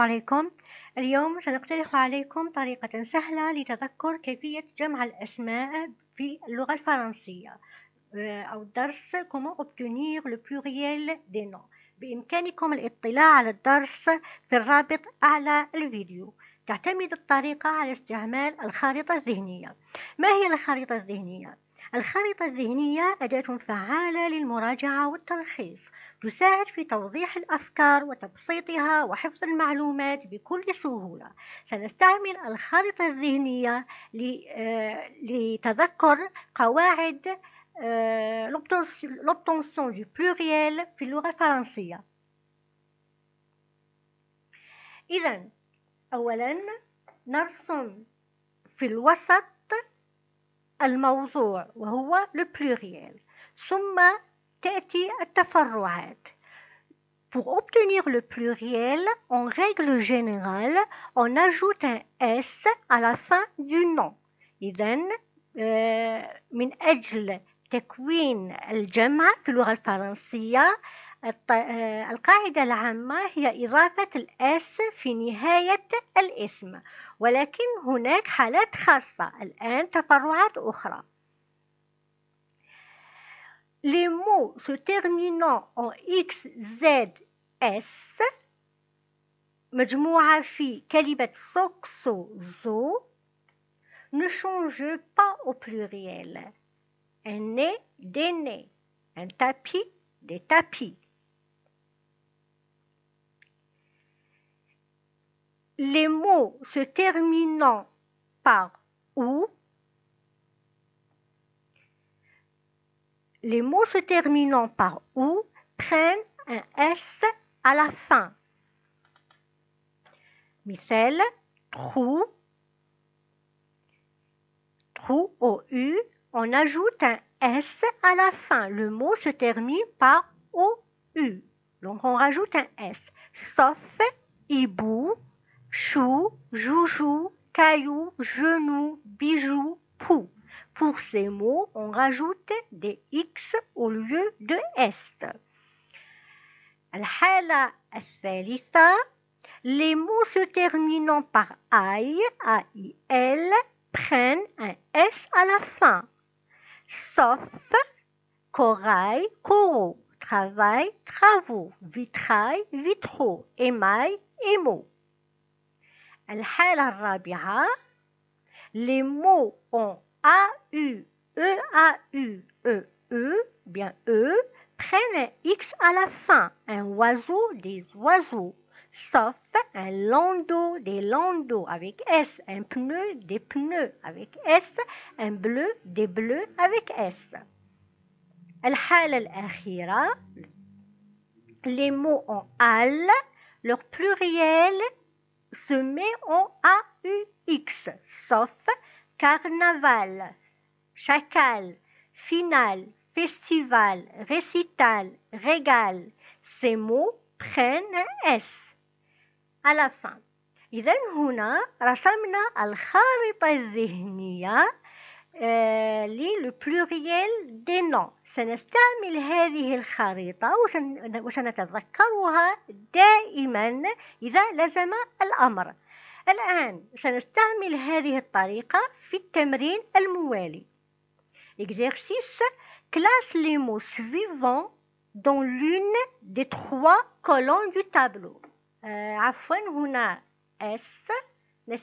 عليكم اليوم سنقترح عليكم طريقة سهلة لتذكر كيفية جمع الأسماء في اللغة الفرنسية آه، أو درس comment obtenir le pluriel des noms بإمكانكم الاطلاع على الدرس في الرابط أعلى الفيديو تعتمد الطريقة على استعمال الخارطة الذهنية ما هي الخارطة الذهنية؟ الخارطة الذهنية أداة فعالة للمراجعة والتلخيص تساعد في توضيح الأفكار وتبسيطها وحفظ المعلومات بكل سهولة سنستعمل الخارطة الذهنية آه، لتذكر قواعد لوبتونسون دو بلوريال في اللغة الفرنسية إذا أولا نرسم في الوسط الموضوع وهو لو بلوريال ثم تأتي التفرعات. Pour obtenir le pluriel, en règle générale, on ajoute un S à la fin du nom. إذا من أجل تكوين الجمع في اللغة الفرنسية القاعدة العامة هي إضافة الأس في نهاية الاسم ولكن هناك حالات خاصة الآن تفرعات أخرى mots se terminant en x, XZS s, في كلمة سوكسو زو ne change pas au pluriel. Un nez, des nez. Un tapis, des tapis. Les mots se terminant par Les mots se terminant par ou prennent un S à la fin. Michel, trou, trou au U, on ajoute un S à la fin. Le mot se termine par OU. Donc on rajoute un S. Sauf hibou, chou, joujou, caillou, genou, bijou, pou. Pour ces mots, on rajoute des X au lieu de S. الحالة الثالثة Les mots se terminant par I, A, I, prennent un S à la fin. Sauf corail, coraux, travail, travaux, vitrail, vitraux, émail, émaux. الحالة الرابعة Les mots ont a-U, E-A-U-E-E, e, bien E, prennent X à la fin, un oiseau des oiseaux, sauf un landau des landaux avec S, un pneu des pneus avec S, un bleu des bleus avec S. Les mots en al, leur pluriel se met en A, X. sauf carnaval, chacal, final, festival, récital, régal. Ces mots prennent un S à la fin. إذا هنا رسمنا الخارطة الذهنية للبلوريال دي نون سنستعمل هذه الخريطة وسنتذكرها دائما إذا لزم الأمر الآن Exercice classe les mots suivants dans l'une des trois colonnes du tableau. Euh, S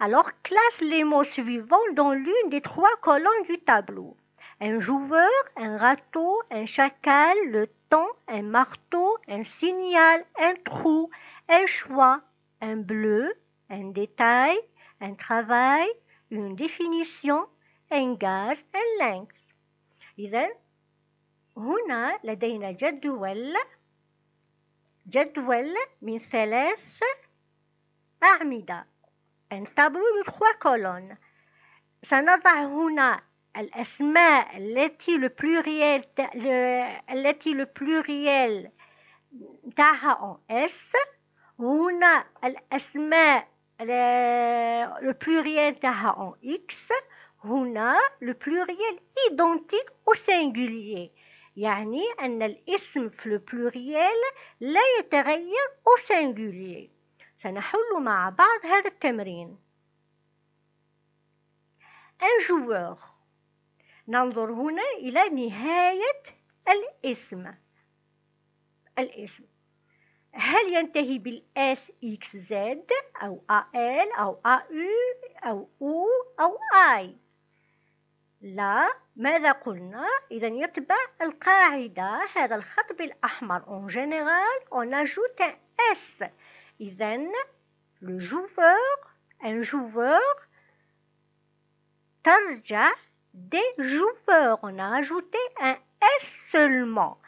Alors classe les mots suivants dans l'une des trois colonnes du tableau. Un joueur, un râteau, un chacal, le temps, un marteau, un signal, un trou, un choix, un bleu, un détail, un travail, une définition, un gaz, un lynx. إذن, هنا لدينا جدول جدول من ثلاث أعمدة un tableau de trois colonnes. سنضع هنا الأسماء التي le pluriel التي le pluriel تاعها en S وهنا الأسماء le pluriel تاعها en X هنا le pluriel identique au singulier يعني أن الاسم في البلوريال لا يتغير أو سنجولير سنحل مع بعض هذا التمرين ان جوور ننظر هنا إلى نهاية الاسم هل ينتهي بالاس اكس زد او ال او او او او او اي لا ماذا قلنا اذا يتبع القاعده هذا الخط بالاحمر اون جينيرال اون اجوت اس اذا لو جوفور ان جوفور ترجع دي جوفور اون اجوت ان اس seulement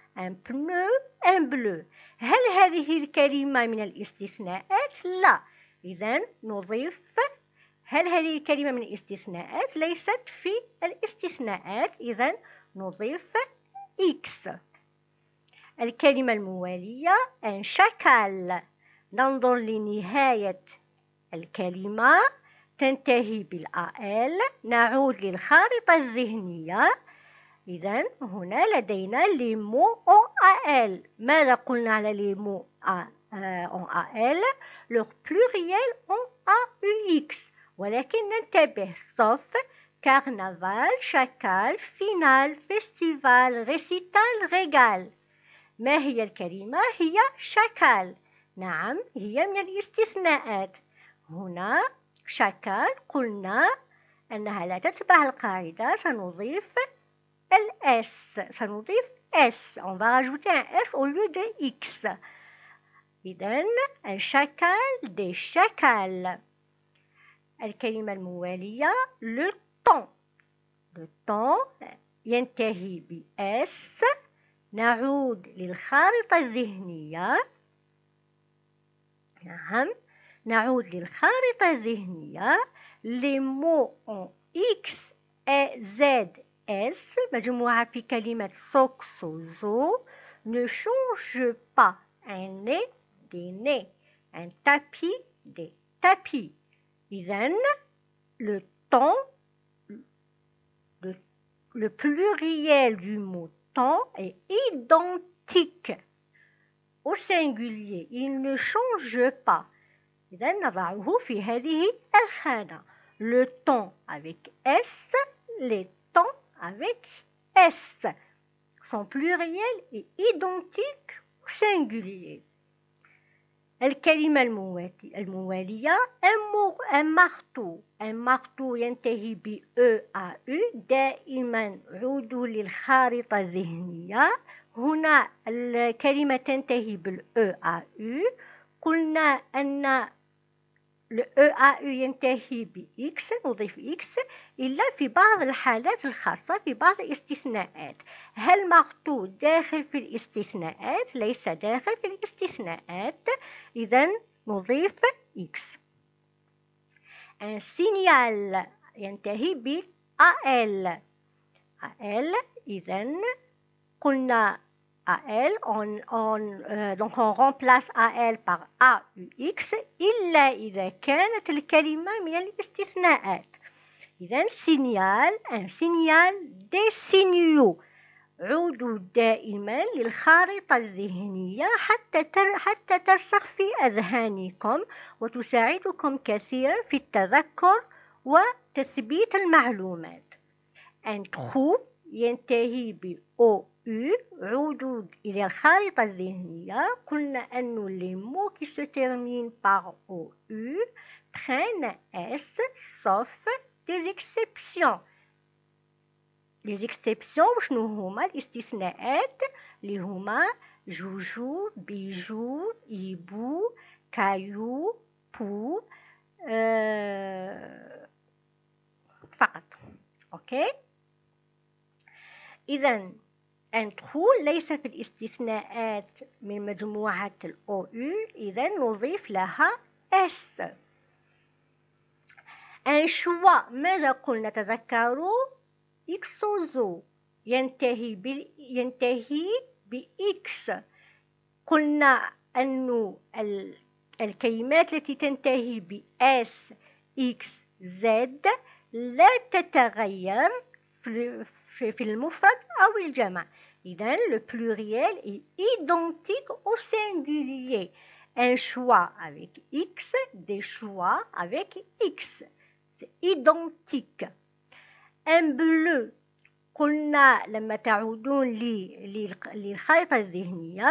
ان بنو ان بلو هل هذه الكلمة من الاستثناءات؟ لا إذا نضيف هل هذه الكلمة من الاستثناءات؟ ليست في الاستثناءات إذا نضيف إكس الكلمة الموالية أن شكل ننظر لنهاية الكلمة تنتهي بالآل نعود للخارطة الذهنية إذا هنا لدينا ليمو أو أل ماذا قلنا على ليمو مو أون AL لو بلوريال أون إكس ولكن ننتبه صف كارنفال شاكال فينال فيستيفال ريسيتال ريغال ما هي الكلمة؟ هي شاكال نعم هي من الاستثناءات هنا شاكال قلنا أنها لا تتبع القاعدة سنضيف ls dit s on va rajouter un s au lieu de x un chacal des شكل الكلمة الموالية le temps le temps ينتهي ب s نعود للخارطة الذهنية نعم نعود للخارطة الذهنية les mots en x et z S, مجموعة في كلمة zoo ne change pas un nez des nez, un tapis des tapis. إذن le temps, le, pluriel du mot temps est identique au singulier. Il ne change pas. Iden, Le temps avec S, les avec S. Son pluriel est identique au singulier. الكلمة الموالية un marteau un marteau ينتهي ب E A U دائما هنا تنتهي بال E A قلنا الاو ا يو ينتهي باكس نضيف اكس الا في بعض الحالات الخاصه في بعض الاستثناءات هل مخطوط داخل في الاستثناءات ليس داخل في الاستثناءات اذا نضيف اكس السينيال ينتهي ب ال ال اذا قلنا AL, on, on, euh, donc on remplace AL par AUX il il qu'un, إلا إذا كانت الكلمة من الاستثناءات un signal, un signal des signaux. عودوا دائما للخارطة الذهنية حتى تر حتى ترسخ في أذهانكم وتساعدكم كثيرا في التذكر وتثبيت المعلومات. أن تخو ينتهي بأو il est l'alphabet zénia. les mots qui se terminent par U, T, S, sauf des exceptions. Les exceptions, je nous humains, il Les humains, joujou, bijoux ibou, caillou, pou, euh, فقط. Okay? أن دخول ليس في الاستثناءات من مجموعة الاو OU إذا نضيف لها S أن شوا ماذا قلنا تذكروا إكسوزو ينتهي ب... ينتهي بإكس قلنا أن ال... الكلمات التي تنتهي بإس إكس زد لا تتغير في, في المفرد أو الجمع Idem, le pluriel est identique au singulier. Un choix avec X, des choix avec X. C'est identique. Un bleu قلنا لما تعودون les un qui se terminent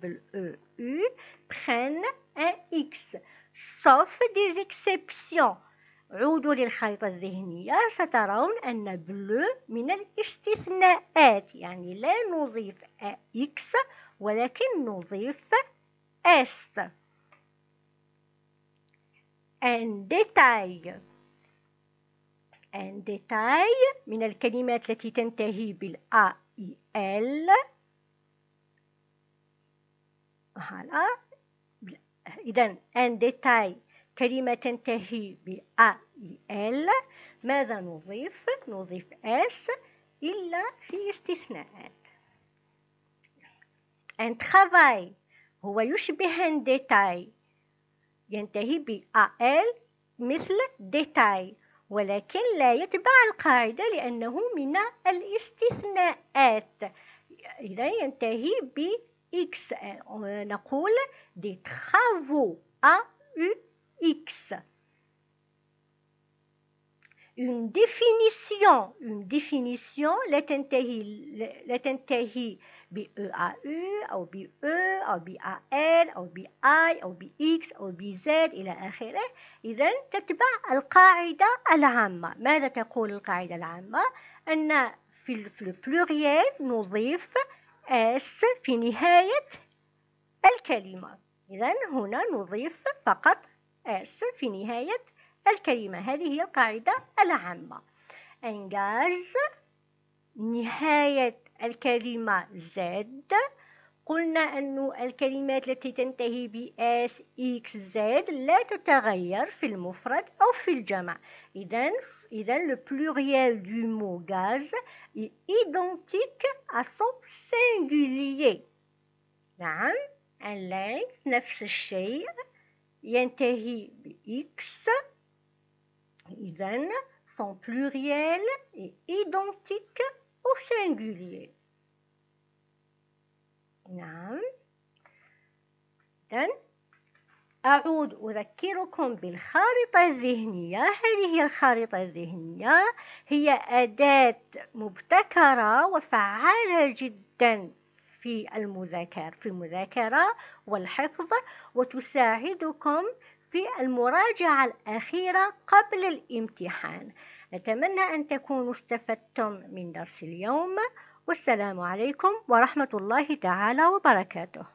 par le u prennent un X sauf des exceptions عودوا للخريطة الذهنية سترون أن بلو من الاستثناءات يعني لا نضيف إكس ولكن نضيف إس أن ديتاي أن ديتاي من الكلمات التي تنتهي بالآ إي إل e هلا إذا ان ديتاي كلمة تنتهي ب A ال ماذا نضيف؟ نضيف S إلا في استثناءات ان travail هو يشبه ان ديتاي ينتهي ب إل مثل ديتاي ولكن لا يتبع القاعدة لأنه من الاستثناءات إذا ينتهي ب X نقول دي travaux A U X. Une définition, une définition لا تنتهي لا تنتهي E A U أو b E أو b A L أو b I أو b X أو b Z إلى آخره، إذا تتبع القاعدة العامة، ماذا تقول القاعدة العامة؟ أن في الفلوريال نضيف S في نهاية الكلمة، إذا هنا نضيف فقط اس في نهاية الكلمة هذه هي القاعدة العامة انجاز نهاية الكلمة Z قلنا أن الكلمات التي تنتهي ب S X Z لا تتغير في المفرد أو في الجمع إذا إذا le pluriel du mot gaz est identique à son singulier نعم الليل نفس الشيء ينتهي بإكس إذا son pluriel est identique au singulier. نعم إذن أعود أذكركم بالخارطة الذهنية هذه الخارطة الذهنية هي أداة مبتكرة وفعالة جداً في المذاكرة في المذاكرة والحفظ وتساعدكم في المراجعة الأخيرة قبل الامتحان نتمنى أن تكونوا استفدتم من درس اليوم والسلام عليكم ورحمة الله تعالى وبركاته